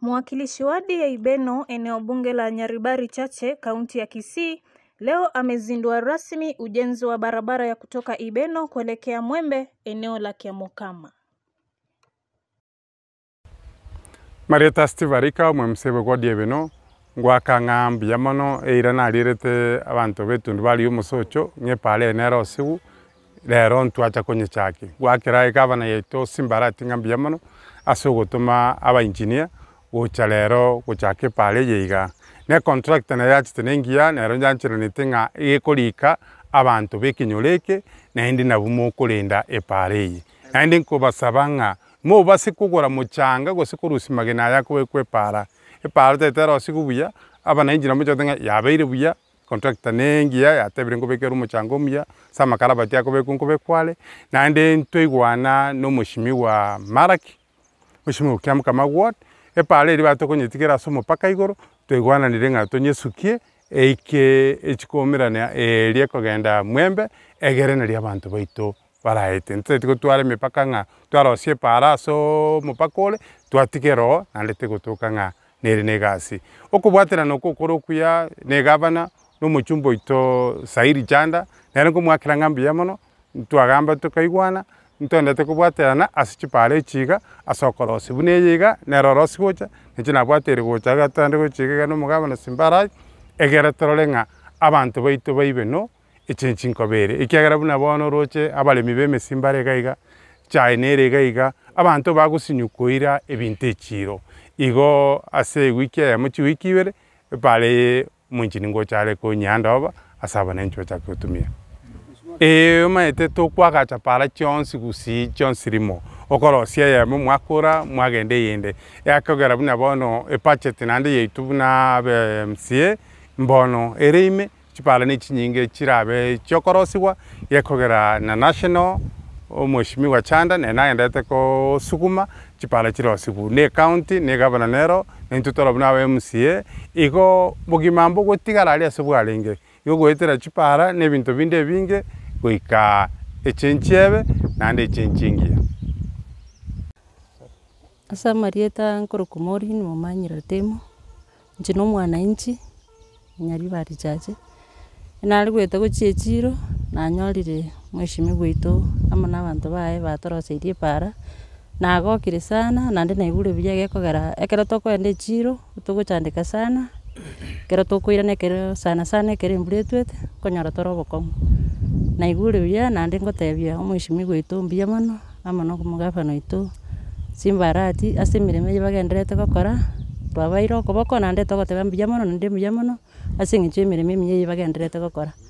Mwakilishi wadi ya Ibeno eneo bunge la Nyaribari Chache kaunti ya Kisii leo amezindua rasmi ujenzi wa barabara ya kutoka Ibeno kuelekea Mwembe eneo la Kiamukama. Marieta Stivarika mwemsebe omwe kwa dia bino mono eira narirete abanto betu ndi bari omosocho ng'epara osigu lero ntwacha konyichaki gwakira gavana yetu simbara ting'ambia mono ase ogotuma abainjinia gocha lero gochaka epara eyeiga na econtracta nayo yachete na engiya nero nyancheranete ng'a egekorika abanto ba ekenyoro eke naende nabo mokorenda epara eye naende nkobasaba ng'a mobase kogora mochanga gose korusia magena yako ekwa epara epara taete erosi aba na injira mochote ng'a yabeire buya contractor nengiya ate bire nkobekera omochango omuya ase amakarabati akobeka nkobekware naende ntoigwana na omoshimiwa maraki omoshimiwa kia mukama ward epara eri batokonyetigira ase omopaka igoro twaigwananire ng'a tonyesukie eike echikomerania eri ekogenda mwembe egereneri abanto baito baraete nse tigotwara emipaka ng'a twarosia epara ase omopaka ore twatigera oo naende tegotuka ng'a nere n'omochumba oito sairi chanda nere nkomwakera ya mono twagamba tokaigwana ntondete kobwaterana ase chipara echiiga ase okorosi buna eye iga nero orosi gocha nache nabwateire gocha iga tande gochiga iga na omogabo na simbarai egere torore ng'a abanto baito baibe no echi enchinkobeire ekiagera buna bono roche abaremi ba emesimba are iga iga chae nere iga iga abanto bagosinyukoira ebinto echiro igo ase ewiki eyemo chiwiki ibere epara eye muchiningo chale kunyanda ava asava nencho chake kutumira eyo maete tokwaka chapala chonsi kusi chonsi rimo okola osiaya mo mwakora mwagende yende yakogera buna bono epachet nande yeitu buna bmca mbono ereime chipala nechinyinge chirabe chokorosiwa yakogera na national wa chanda nena endeteko sukuma chipala chirosibu na county na egavana nero nintutora buna aba mca igo bogima mbo gotigara aria ase bwarenge igo goetera chipara na ebinto binde ebinge goika echenchi ebe naende echenchi engiya ase amarieta ni nimomanyira temo inche na inchi nyari bari chache nare goeta gochia echiro nanyorire mweshimi bwaito hamwe nabanto baye batoroseirie para nagokire sana nandi naigure buya gekogera ekero tokwenda echiro togochandeka sana ekero tokoirana ekero sana sana ekero embura etwete nkonyora tore obokong'u naigure buya naende ngotebia omoishimi gwaito mbuya mono amo na omogabana oito simbarati ase emeremo eye bagenderete gokora twabaire okoboko naende togoteba mbuya mono naende mbuya mono ase eng'encho emeremo emiya eye bagenderete gokora